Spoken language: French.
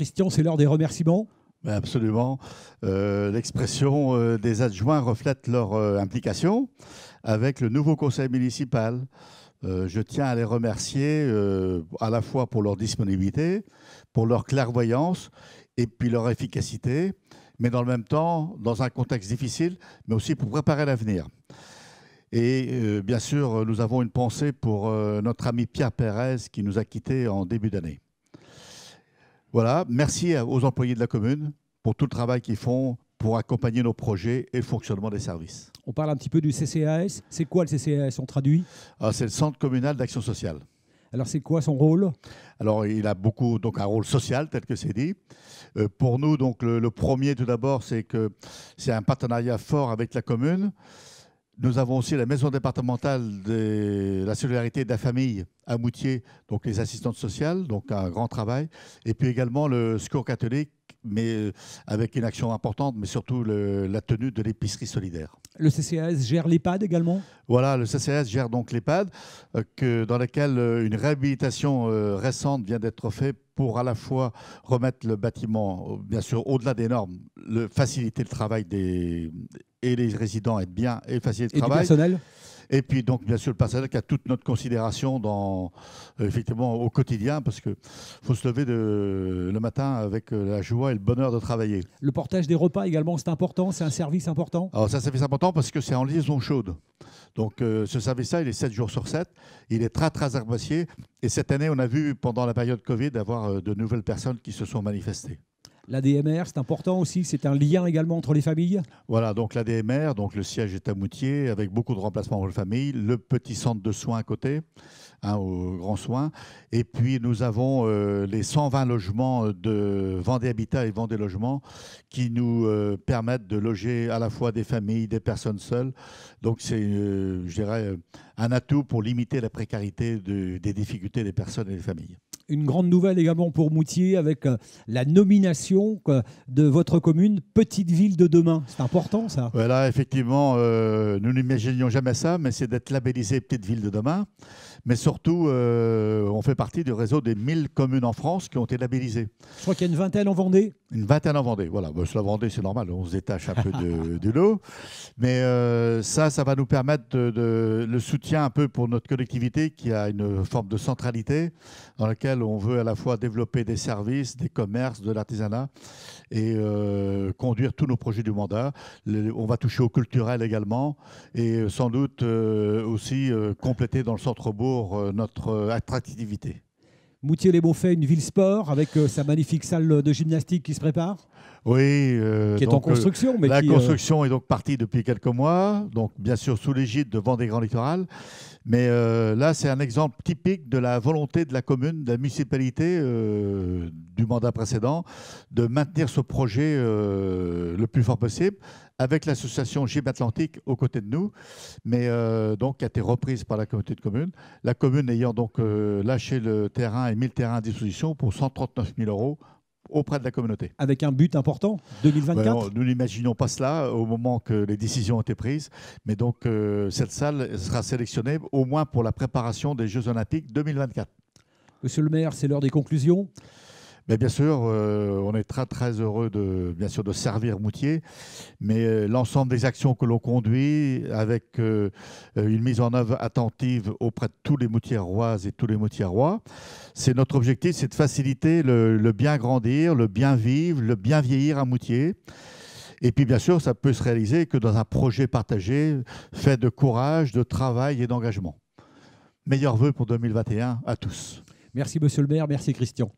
Christian, c'est l'heure des remerciements. Ben, absolument. Euh, l'expression euh, des adjoints reflète leur euh, implication avec le nouveau conseil municipal. je tiens à les remercier à la fois pour leur disponibilité, pour leur clairvoyance et puis leur efficacité, mais dans le même temps, dans un contexte difficile, mais aussi pour préparer l'avenir. Et bien sûr, nous avons une pensée pour notre ami Pierre Pérez qui nous a quittés en début d'année. Voilà, merci aux employés de la commune pour tout le travail qu'ils font pour accompagner nos projets et le fonctionnement des services. On parle un petit peu du CCAS. C'est quoi le CCAS On traduit ah, C'est le Centre communal d'action sociale. Alors c'est quoi son rôle Alors il a beaucoup donc un rôle social tel que c'est dit. Euh, pour nous donc le premier tout d'abord c'est que c'est un partenariat fort avec la commune. Nous avons aussi la maison départementale de la solidarité de la famille à Moutier, donc les assistantes sociales, donc un grand travail. Et puis également le secours catholique, mais euh, avec une action importante, mais surtout la tenue de l'épicerie solidaire. Le CCAS gère l'EHPAD également Voilà, le CCAS gère donc l'EHPAD, euh, dans laquelle euh, une réhabilitation récente vient d'être faite pour à la fois remettre le bâtiment, bien sûr, au-delà des normes, le, faciliter le travail des, et les résidents être bien et facile le travail. Et personnel et puis donc bien sûr le personnel qui a toute notre considération dans euh, effectivement au quotidien parce que faut se lever de, le matin avec euh, la joie et le bonheur de travailler. Le portage des repas également c'est important, c'est un service important. Alors ça c'est important parce que c'est en liaison chaude. Donc euh, ce service-là, il est 7 jours sur 7, il est très très apprécié. Et cette année, on a vu pendant la période Covid avoir de nouvelles personnes qui se sont manifestées. L'ADMR, c'est important aussi, c'est un lien également entre les familles Voilà, donc l'ADMR, donc le siège est à Moutier, avec beaucoup de remplacements pour les familles, le petit centre de soins à côté, hein, au Grand Soin, et puis nous avons euh, les 120 logements de Vendée Habitat et Vendée Logement qui nous euh, permettent de loger à la fois des familles, des personnes seules. Donc c'est, euh, je dirais, un atout pour limiter la précarité des difficultés des personnes et des familles une grande nouvelle également pour Moutier avec euh, la nomination de votre commune Petite Ville de demain. C'est important ça. Voilà, effectivement, euh, nous n'imaginions jamais ça, mais c'est d'être labellisé Petite Ville de demain. Mais surtout, euh, on fait partie du réseau des 1000 communes en France qui ont été labellisées. Je crois qu'il y a une vingtaine en Vendée. Une vingtaine en Vendée, voilà. la Vendée, c'est normal, on se détache un peu du lot Mais ça, ça va nous permettre de, de, le soutien un peu pour notre collectivité qui a une forme de centralité dans laquelle on veut à la fois développer des services, des commerces, de l'artisanat et euh, conduire tous nos projets du mandat. on va toucher au culturel également et euh, sans doute euh, aussi compléter dans le centre-bourg notre attractivité. Moutier-les-Bonfaits, une ville sport avec sa magnifique salle de gymnastique qui se prépare Oui. qui est en construction. Mais la construction est donc partie depuis quelques mois, donc bien sûr sous l'égide de Vendée Grand Littoral. Mais euh, là, c'est un exemple typique de la volonté de la commune, de la municipalité euh, du mandat précédent, de maintenir ce projet euh, le plus fort possible, avec l'association Gym Atlantique aux côtés de nous, mais donc qui a été reprise par la communauté de communes. La commune ayant donc lâché le terrain et mis le terrain à disposition pour 139 000 euros auprès de la communauté. Avec un but important, 2024 ben, Nous n'imaginons pas cela euh, au moment que les décisions ont été prises, mais donc euh, cette salle sera sélectionnée au moins pour la préparation des Jeux olympiques 2024. Monsieur le maire, c'est l'heure des conclusions bien sûr, euh, on est très très heureux de bien sûr de servir Moutier, mais euh, l'ensemble des actions que l'on conduit, avec euh, une mise en œuvre attentive auprès de tous les rois et tous les Moutierois, c'est notre objectif, c'est de faciliter le, bien grandir, le bien vivre, le bien vieillir à Moutier. Et puis bien sûr, ça peut se réaliser que dans un projet partagé, fait de courage, de travail et d'engagement. Meilleurs vœux pour 2021 à tous. Merci Monsieur le maire, merci Christian.